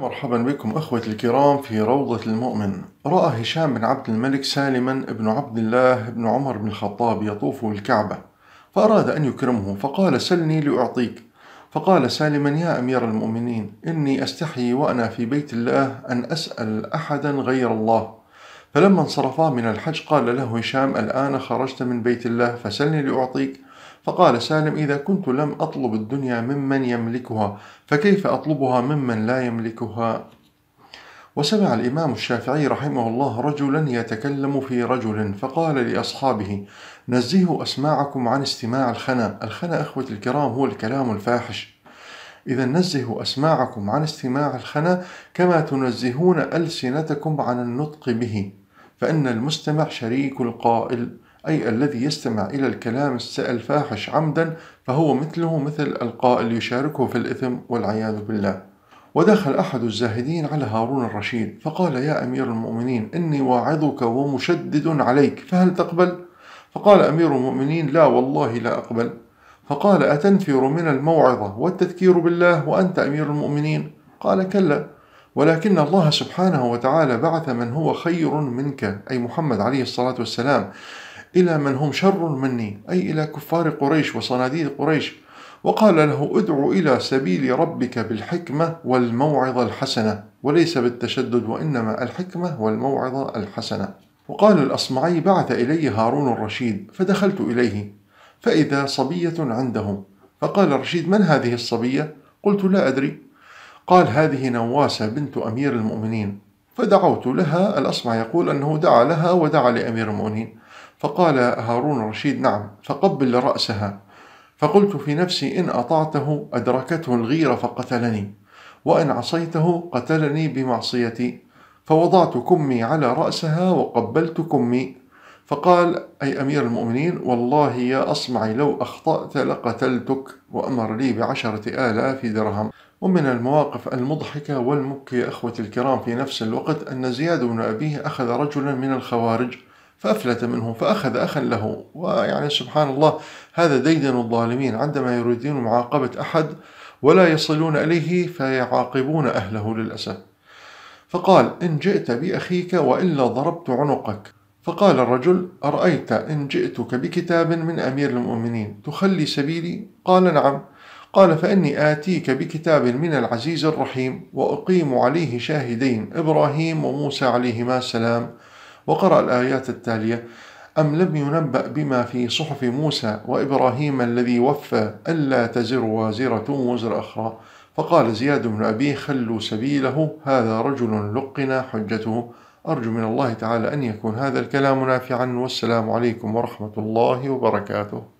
مرحبا بكم أخوتي الكرام في روضة المؤمن رأى هشام بن عبد الملك سالما ابن عبد الله بن عمر بن الخطاب يطوف بالكعبة فأراد أن يكرمه فقال سلني لأعطيك فقال سالما يا أمير المؤمنين إني أستحي وأنا في بيت الله أن أسأل أحدا غير الله فلما انصرفا من الحج قال له هشام الآن خرجت من بيت الله فسلني لأعطيك فقال سالم إذا كنت لم أطلب الدنيا ممن يملكها فكيف أطلبها ممن لا يملكها وسمع الإمام الشافعي رحمه الله رجلا يتكلم في رجل فقال لأصحابه نزهوا أسماعكم عن استماع الخنا الخنا أخوة الكرام هو الكلام الفاحش إذا نزهوا أسماعكم عن استماع الخنا كما تنزهون ألسنتكم عن النطق به فإن المستمع شريك القائل أي الذي يستمع إلى الكلام الفاحش عمدا فهو مثله مثل القائل يشاركه في الإثم والعياذ بالله ودخل أحد الزاهدين على هارون الرشيد فقال يا أمير المؤمنين إني واعظك ومشدد عليك فهل تقبل؟ فقال أمير المؤمنين لا والله لا أقبل فقال أتنفر من الموعظة والتذكير بالله وأنت أمير المؤمنين؟ قال كلا ولكن الله سبحانه وتعالى بعث من هو خير منك أي محمد عليه الصلاة والسلام إلى من هم شر مني أي إلى كفار قريش وصناديد قريش وقال له ادع إلى سبيل ربك بالحكمة والموعظة الحسنة وليس بالتشدد وإنما الحكمة والموعظة الحسنة وقال الأصمعي بعث إلي هارون الرشيد فدخلت إليه فإذا صبية عنده فقال الرشيد من هذه الصبية؟ قلت لا أدري قال هذه نواسة بنت أمير المؤمنين فدعوت لها الأصمع يقول أنه دعا لها ودعا لأمير المؤمنين فقال هارون الرشيد نعم فقبل رأسها فقلت في نفسي إن أطعته أدركته الغيرة فقتلني وإن عصيته قتلني بمعصيتي فوضعت كمي على رأسها وقبلت كمي فقال أي أمير المؤمنين والله يا أصمعي لو أخطأت لقتلتك وأمر لي بعشرة آلاف درهم ومن المواقف المضحكة والمبكية أخوتي الكرام في نفس الوقت أن زياد بن أبيه أخذ رجلا من الخوارج فأفلت منهم فأخذ أخا له ويعني سبحان الله هذا ديدن الظالمين عندما يريدون معاقبة أحد ولا يصلون إليه فيعاقبون أهله للأسف فقال إن جئت بأخيك وإلا ضربت عنقك فقال الرجل أرأيت إن جئتك بكتاب من أمير المؤمنين تخلي سبيلي قال نعم قال فإني آتيك بكتاب من العزيز الرحيم وأقيم عليه شاهدين إبراهيم وموسى عليهما السلام وقرأ الآيات التالية أم لم ينبأ بما في صحف موسى وإبراهيم الذي وفى ألا تزر وازرة وزر أخرى فقال زياد بن أبي خلوا سبيله هذا رجل لقنا حجته أرجو من الله تعالى أن يكون هذا الكلام نافعا والسلام عليكم ورحمة الله وبركاته